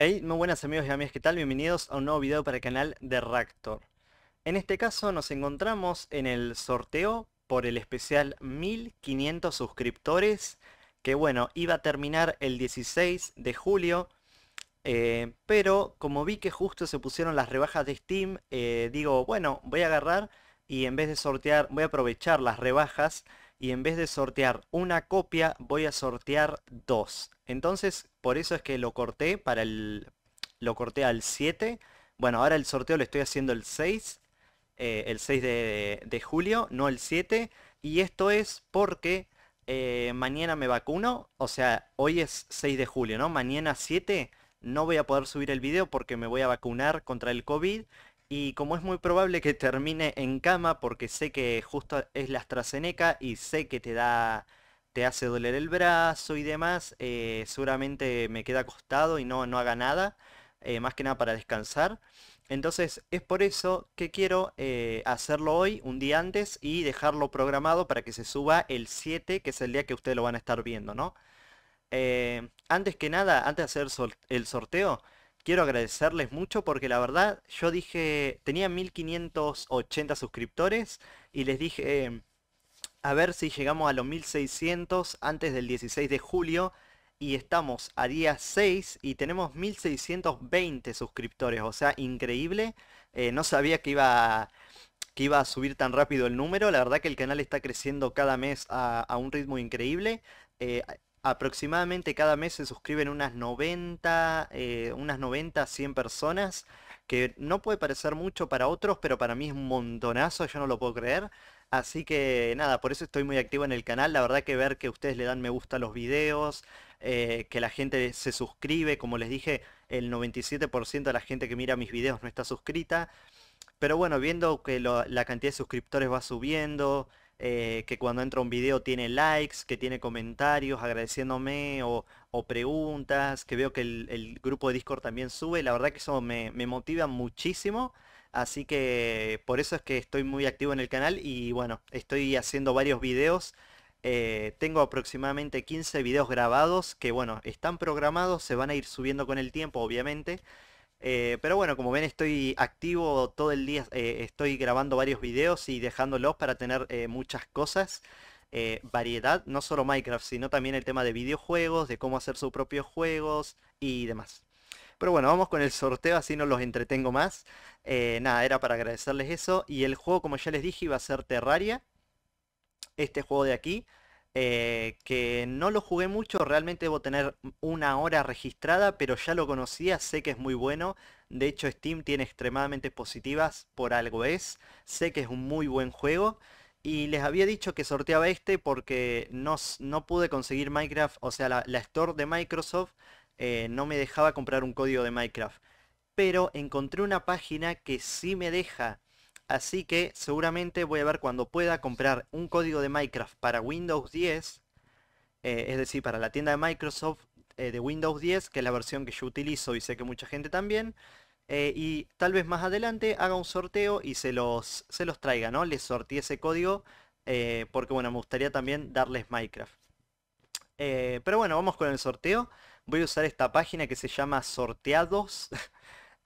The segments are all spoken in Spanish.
Hey, muy buenas amigos y amigas, ¿qué tal? Bienvenidos a un nuevo video para el canal de Raptor. En este caso nos encontramos en el sorteo por el especial 1500 suscriptores, que bueno, iba a terminar el 16 de julio, eh, pero como vi que justo se pusieron las rebajas de Steam, eh, digo, bueno, voy a agarrar y en vez de sortear, voy a aprovechar las rebajas y en vez de sortear una copia voy a sortear dos. Entonces por eso es que lo corté para el lo corté al 7. Bueno, ahora el sorteo lo estoy haciendo el 6, eh, el 6 de, julio, no el 7. Y esto es porque eh, mañana me vacuno, o sea, hoy es 6 de julio, ¿no? Mañana 7 no voy a poder subir el video porque me voy a vacunar contra el COVID y como es muy probable que termine en cama porque sé que justo es la AstraZeneca y sé que te da te hace doler el brazo y demás, eh, seguramente me queda acostado y no, no haga nada, eh, más que nada para descansar. Entonces es por eso que quiero eh, hacerlo hoy, un día antes, y dejarlo programado para que se suba el 7, que es el día que ustedes lo van a estar viendo, ¿no? antes que nada, antes de hacer el sorteo, quiero agradecerles mucho porque la verdad yo dije, tenía 1580 suscriptores y les dije, em, a ver si llegamos a los 1600 antes del 16 de julio y estamos a día 6 y tenemos 1620 suscriptores, o sea, increíble. Eh, no sabía que iba, a, que iba a subir tan rápido el número, la verdad que el canal está creciendo cada mes a, un ritmo increíble. Eh, aproximadamente cada mes se suscriben unas 90, eh, unas 90, 100 personas, que no puede parecer mucho para otros, pero para mí es un montonazo, yo no lo puedo creer. Así que nada, por eso estoy muy activo en el canal, la verdad que ver que ustedes le dan me gusta a los videos, eh, que la gente se suscribe, como les dije, el 97% de la gente que mira mis videos no está suscrita. Pero bueno, viendo que la cantidad de suscriptores va subiendo, eh, que cuando entra un video tiene likes, que tiene comentarios agradeciéndome o, preguntas, que veo que el, grupo de Discord también sube, la verdad que eso me, motiva muchísimo. Así que por eso es que estoy muy activo en el canal y bueno, estoy haciendo varios videos. Eh, tengo aproximadamente 15 videos grabados que bueno, están programados, se van a ir subiendo con el tiempo obviamente. Eh, pero bueno, como ven estoy activo todo el día, eh, estoy grabando varios videos y dejándolos para tener eh, muchas cosas, variedad, no solo Minecraft, sino también el tema de videojuegos, de cómo hacer sus propios juegos y demás. Pero bueno, vamos con el sorteo, así no los entretengo más. nada, era para agradecerles eso. Y el juego, como ya les dije, iba a ser Terraria. Este juego de aquí. Eh, que no lo jugué mucho, realmente debo tener una hora registrada, pero ya lo conocía, sé que es muy bueno. De hecho, Steam tiene extremadamente positivas, por algo es. Sé que es un muy buen juego. Y les había dicho que sorteaba este porque no, no pude conseguir Minecraft, o sea, la, la Store de Microsoft eh, no me dejaba comprar un código de Minecraft. Pero encontré una página que sí me deja Así que seguramente voy a ver cuando pueda comprar un código de Minecraft para Windows 10, eh, es decir, para la tienda de Microsoft eh, de Windows 10, que es la versión que yo utilizo y sé que mucha gente también. Eh, y tal vez más adelante haga un sorteo y se los, se los traiga, ¿no? Les sortee ese código porque, bueno, me gustaría también darles Minecraft. pero bueno, vamos con el sorteo. Voy a usar esta página que se llama Sorteados.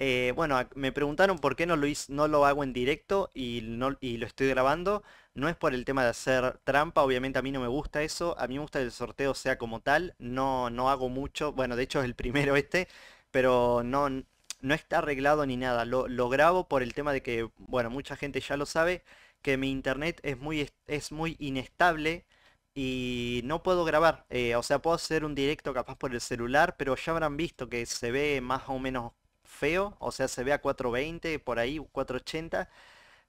Eh, bueno, me preguntaron por qué no lo, hago en directo y, lo estoy grabando. No es por el tema de hacer trampa, obviamente a mí no me gusta eso. A mí me gusta que el sorteo sea como tal. No, no hago mucho. Bueno, de hecho es el primero este, pero no, no está arreglado ni nada. Lo, grabo por el tema de que, bueno, mucha gente ya lo sabe, que mi internet es muy, es muy inestable y no puedo grabar. Eh, o sea, puedo hacer un directo capaz por el celular, pero ya habrán visto que se ve más o menos feo, o sea, se ve a 420, por ahí, 480.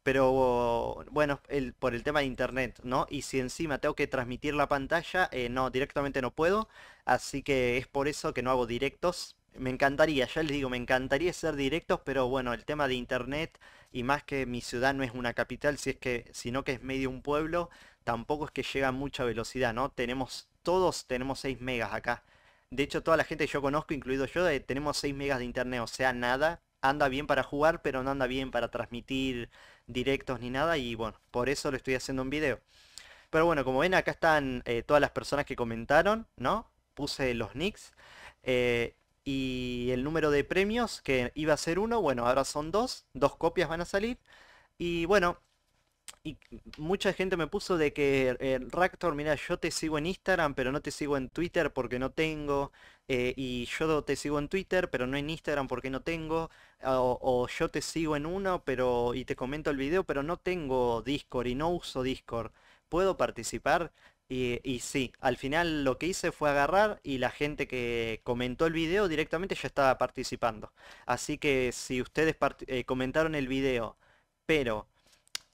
Pero bueno, el, por el tema de internet, ¿no? Y si encima tengo que transmitir la pantalla, eh, no, directamente no puedo. Así que es por eso que no hago directos. Me encantaría, ya les digo, me encantaría ser directos, pero bueno, el tema de internet y más que mi ciudad no es una capital, si es que, sino que es medio un pueblo, tampoco es que llega a mucha velocidad, ¿no? Tenemos, todos tenemos 6 megas acá. De hecho, toda la gente que yo conozco, incluido yo, eh, tenemos 6 megas de internet, o sea, nada. Anda bien para jugar, pero no anda bien para transmitir directos ni nada. Y bueno, por eso lo estoy haciendo un video. Pero bueno, como ven, acá están eh, todas las personas que comentaron, ¿no? Puse los nicks. Eh, y el número de premios, que iba a ser uno, bueno, ahora son dos. Dos copias van a salir. Y bueno, y mucha gente me puso de que el eh, Raptor, mira, yo te sigo en Instagram, pero no te sigo en Twitter porque no tengo. Eh, y yo te sigo en Twitter, pero no en Instagram porque no tengo. O, yo te sigo en uno, pero y te comento el video, pero no tengo Discord y no uso Discord. ¿Puedo participar? Y, y sí, al final lo que hice fue agarrar y la gente que comentó el video directamente ya estaba participando. Así que si ustedes eh, comentaron el video, pero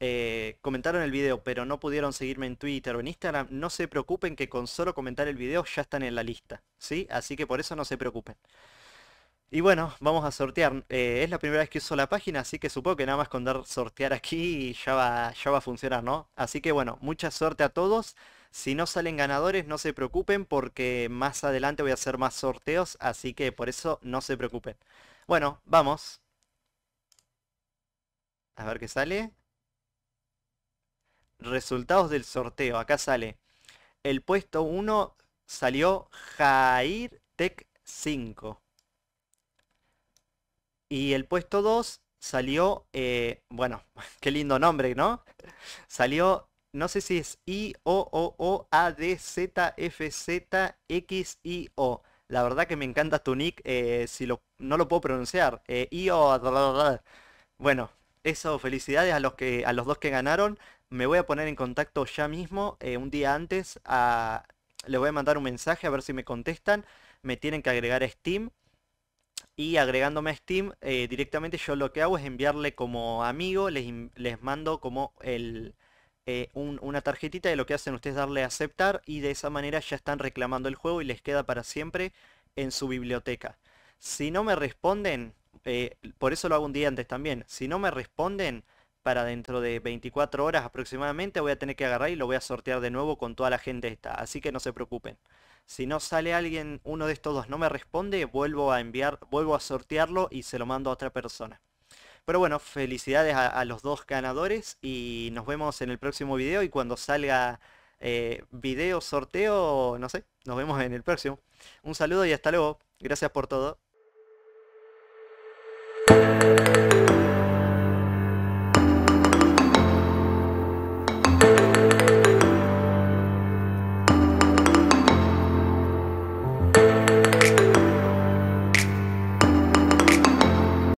eh, comentaron el video pero no pudieron seguirme en Twitter o en Instagram, no se preocupen que con solo comentar el video ya están en la lista, ¿sí? Así que por eso no se preocupen. Y bueno, vamos a sortear. Eh, es la primera vez que uso la página, así que supongo que nada más con dar sortear aquí ya va, ya va a funcionar, ¿no? Así que bueno, mucha suerte a todos. Si no salen ganadores, no se preocupen porque más adelante voy a hacer más sorteos, así que por eso no se preocupen. Bueno, vamos. A ver qué sale resultados del sorteo. Acá sale. El puesto 1 salió Jair Tech 5. Y el puesto 2 salió, eh, bueno, qué lindo nombre, ¿no? Salió, no sé si es i o o o a d z f z x i o La verdad que me encanta tu nick, eh, si lo, no lo puedo pronunciar. Eh, i Bueno, eso, felicidades a los, que, a los dos que ganaron. Me voy a poner en contacto ya mismo, eh, un día antes. A, les voy a mandar un mensaje a ver si me contestan. Me tienen que agregar a Steam. Y agregándome a Steam, eh, directamente yo lo que hago es enviarle como amigo, les, mando como eh, una tarjetita y lo que hacen ustedes darle a aceptar y de esa manera ya están reclamando el juego y les queda para siempre en su biblioteca. Si no me responden, eh, por eso lo hago un día antes también. Si no me responden, para dentro de 24 horas aproximadamente voy a tener que agarrar y lo voy a sortear de nuevo con toda la gente esta. Así que no se preocupen. Si no sale alguien, uno de estos dos no me responde, vuelvo a enviar, vuelvo a sortearlo y se lo mando a otra persona. Pero bueno, felicidades a, los dos ganadores y nos vemos en el próximo video y cuando salga eh, video, sorteo, no sé, nos vemos en el próximo. Un saludo y hasta luego. Gracias por todo.